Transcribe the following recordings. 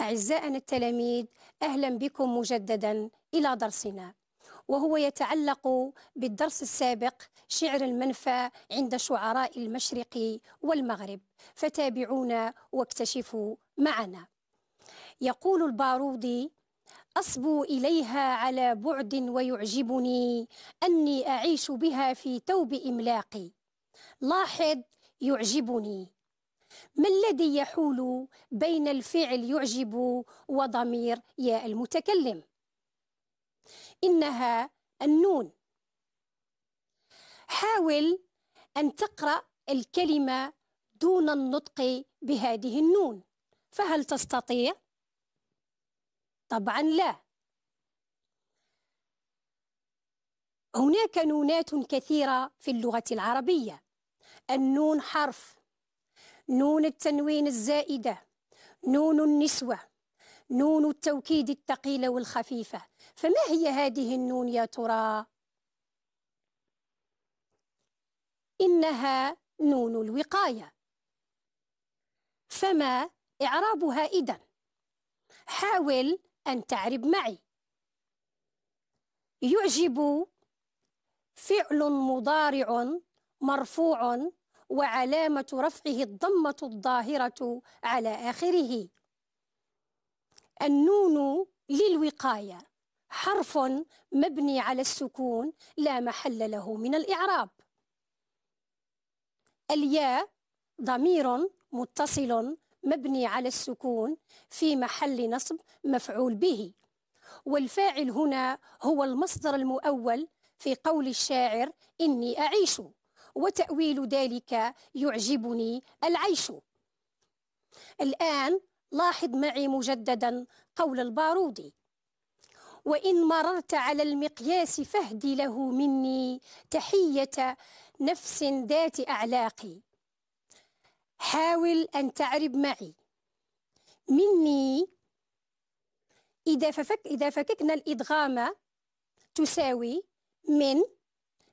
أعزائنا التلاميذ أهلا بكم مجددا إلى درسنا وهو يتعلق بالدرس السابق شعر المنفى عند شعراء المشرق والمغرب فتابعونا واكتشفوا معنا يقول البارودي أصبو إليها على بعد ويعجبني أني أعيش بها في توب إملاقي لاحظ يعجبني ما الذي يحول بين الفعل يعجب وضمير ياء المتكلم إنها النون حاول أن تقرأ الكلمة دون النطق بهذه النون فهل تستطيع؟ طبعا لا هناك نونات كثيرة في اللغة العربية النون حرف نون التنوين الزائدة نون النسوة نون التوكيد الثقيلة والخفيفة فما هي هذه النون يا ترى؟ إنها نون الوقاية فما إعرابها إذا؟ حاول أن تعرب معي يعجب فعل مضارع مرفوع وعلامة رفعه الضمة الظاهرة على آخره النون للوقاية حرف مبني على السكون لا محل له من الإعراب الياء ضمير متصل مبني على السكون في محل نصب مفعول به والفاعل هنا هو المصدر المؤول في قول الشاعر إني أعيش وتأويل ذلك يعجبني العيش الآن لاحظ معي مجددا قول البارودي وإن مررت على المقياس فهدي له مني تحية نفس ذات أعلاق حاول أن تعرب معي مني إذا, ففك إذا فككنا الإدغام تساوي من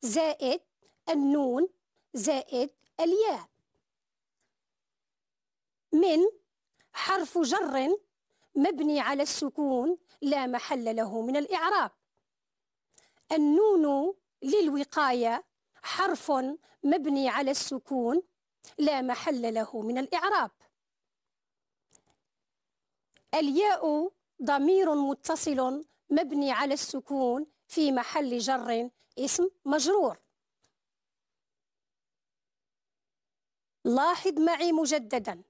زائد النون زائد الياء من حرف جر مبني على السكون لا محل له من الإعراب النون للوقاية حرف مبني على السكون لا محل له من الإعراب الياء ضمير متصل مبني على السكون في محل جر اسم مجرور لاحظ معي مجددا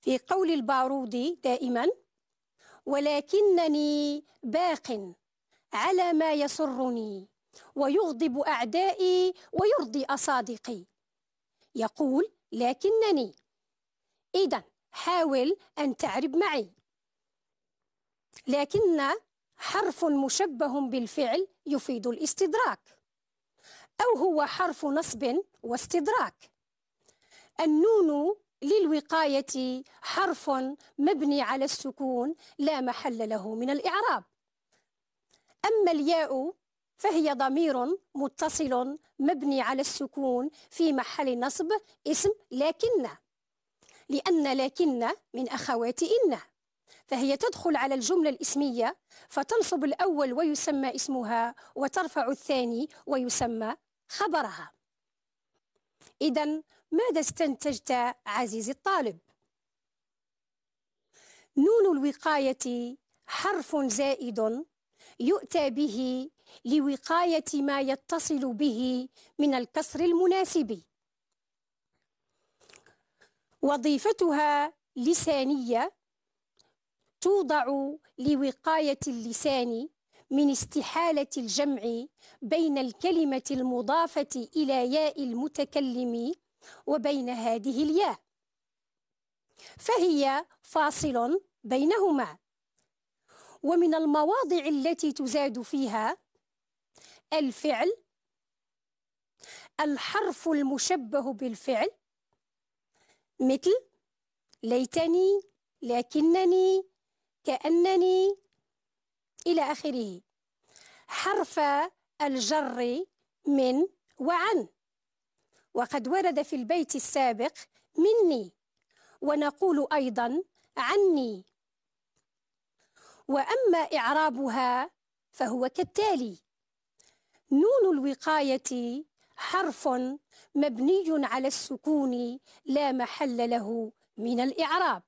في قول البارودي دائما ولكنني باق على ما يسرني ويغضب أعدائي ويرضي أصادقي يقول لكنني إذا حاول أن تعرب معي لكن حرف مشبه بالفعل يفيد الاستدراك أو هو حرف نصب واستدراك النون للوقاية حرف مبني على السكون لا محل له من الإعراب أما الياء فهي ضمير متصل مبني على السكون في محل نصب اسم لكن لأن لكن من أخوات إن فهي تدخل على الجملة الإسمية فتنصب الأول ويسمى اسمها وترفع الثاني ويسمى خبرها إذا ماذا استنتجت عزيزي الطالب؟ نون الوقاية حرف زائد يؤتى به لوقاية ما يتصل به من الكسر المناسب وظيفتها لسانية توضع لوقاية اللسان من استحالة الجمع بين الكلمة المضافة إلى ياء المتكلم وبين هذه الياء فهي فاصل بينهما ومن المواضع التي تزاد فيها الفعل الحرف المشبه بالفعل مثل ليتني لكنني كأنني إلى آخره حرف الجر من وعن وقد ورد في البيت السابق مني ونقول أيضا عني وأما إعرابها فهو كالتالي نون الوقاية حرف مبني على السكون لا محل له من الإعراب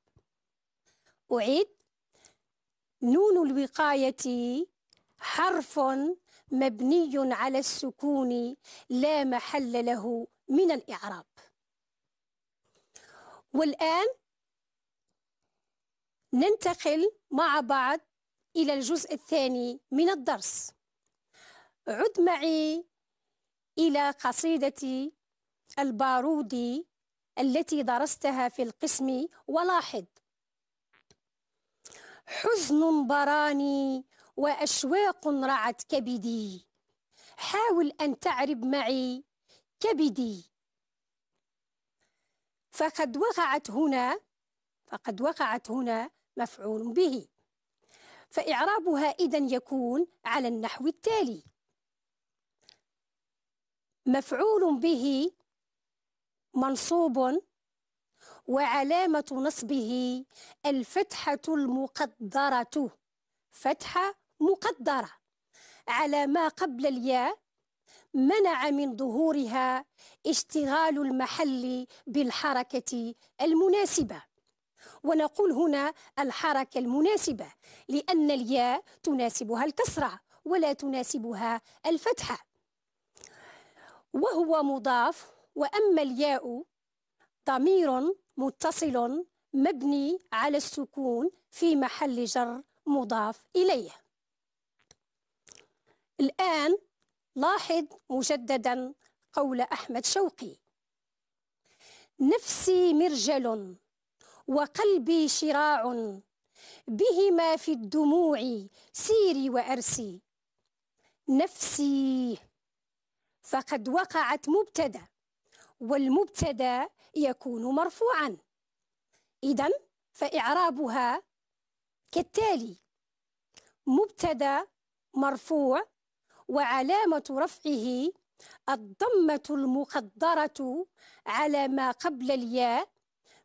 أعيد نون الوقاية حرف مبني على السكون لا محل له من الإعراب والآن ننتقل مع بعض إلى الجزء الثاني من الدرس عد معي إلى قصيدة البارودي التي درستها في القسم ولاحظ حزن براني وأشواق رعت كبدي حاول أن تعرب معي كبدي فقد وقعت هنا فقد وقعت هنا مفعول به فإعرابها إذا يكون على النحو التالي مفعول به منصوب وعلامة نصبه الفتحة المقدرة فتحة مقدرة على ما قبل الياء منع من ظهورها اشتغال المحل بالحركة المناسبة ونقول هنا الحركة المناسبة لأن الياء تناسبها الكسرة ولا تناسبها الفتحة وهو مضاف وأما الياء ضمير متصل مبني على السكون في محل جر مضاف إليه الآن لاحظ مجددا قول أحمد شوقي نفسي مرجل وقلبي شراع بهما في الدموع سيري وأرسي نفسي فقد وقعت مبتدا والمبتدا يكون مرفوعا إذا فإعرابها كالتالي مبتدا مرفوع وعلامة رفعه الضمة المقدرة على ما قبل الياء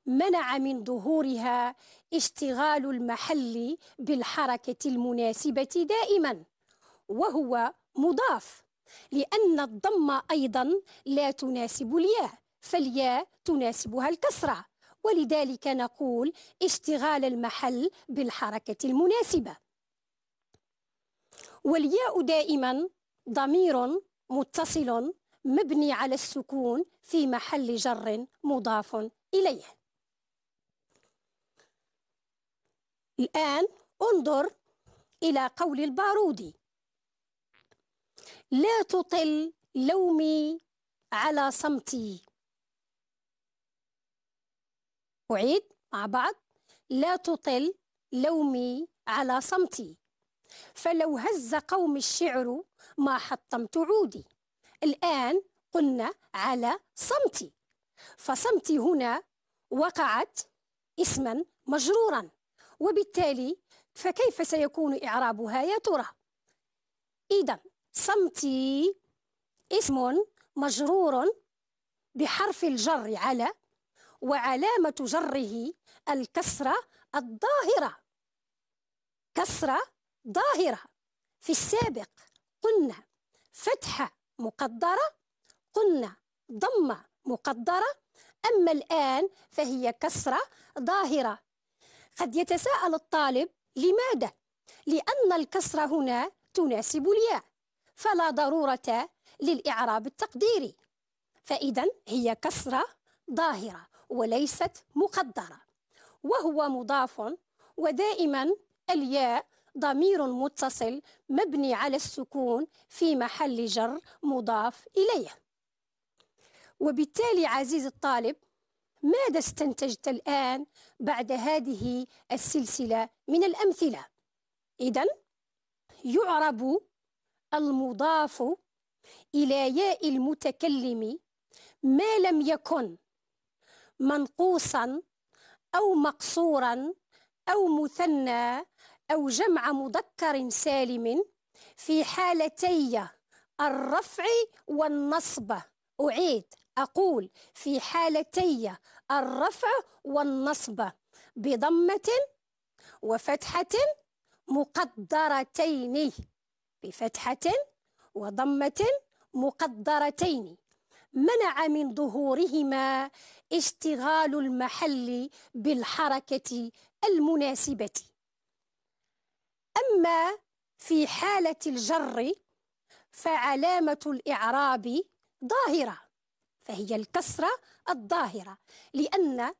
منع من ظهورها اشتغال المحل بالحركة المناسبة دائما وهو مضاف لأن الضمة أيضا لا تناسب الياء فالياء تناسبها الكسرة ولذلك نقول اشتغال المحل بالحركة المناسبة والياء دائما ضمير متصل مبني على السكون في محل جر مضاف إليه الآن انظر إلى قول البارودي لا تطل لومي على صمتي أعيد مع بعض لا تطل لومي على صمتي فلو هز قوم الشعر ما حطمت عودي الآن قلنا على صمتي فصمتي هنا وقعت اسما مجرورا وبالتالي فكيف سيكون إعرابها يا ترى؟ إذا صمتي اسم مجرور بحرف الجر على وعلامة جره الكسرة الظاهرة كسرة ظاهرة في السابق قلنا فتحة مقدرة قلنا ضمة مقدرة أما الآن فهي كسرة ظاهرة قد يتساءل الطالب لماذا؟ لأن الكسرة هنا تناسب الياء فلا ضرورة للإعراب التقديري فإذا هي كسرة ظاهرة وليست مقدرة وهو مضاف ودائما الياء ضمير متصل مبني على السكون في محل جر مضاف إليه وبالتالي عزيز الطالب ماذا استنتجت الآن بعد هذه السلسلة من الأمثلة؟ إذا يعرب المضاف إلى ياء المتكلم ما لم يكن منقوصا أو مقصورا أو مثنى أو جمع مذكر سالم في حالتي الرفع والنصب أعيد أقول في حالتي الرفع والنصب بضمة وفتحة مقدرتين بفتحة وضمة مقدرتين منع من ظهورهما اشتغال المحل بالحركة المناسبة أما في حالة الجر فعلامة الإعراب ظاهرة فهي الكسرة الظاهرة لأن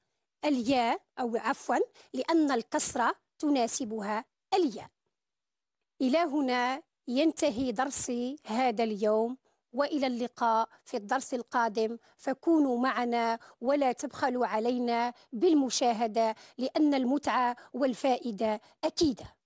الياء أو عفوا لأن الكسرة تناسبها الياء إلى هنا ينتهي درسي هذا اليوم والى اللقاء في الدرس القادم فكونوا معنا ولا تبخلوا علينا بالمشاهده لان المتعه والفائده اكيده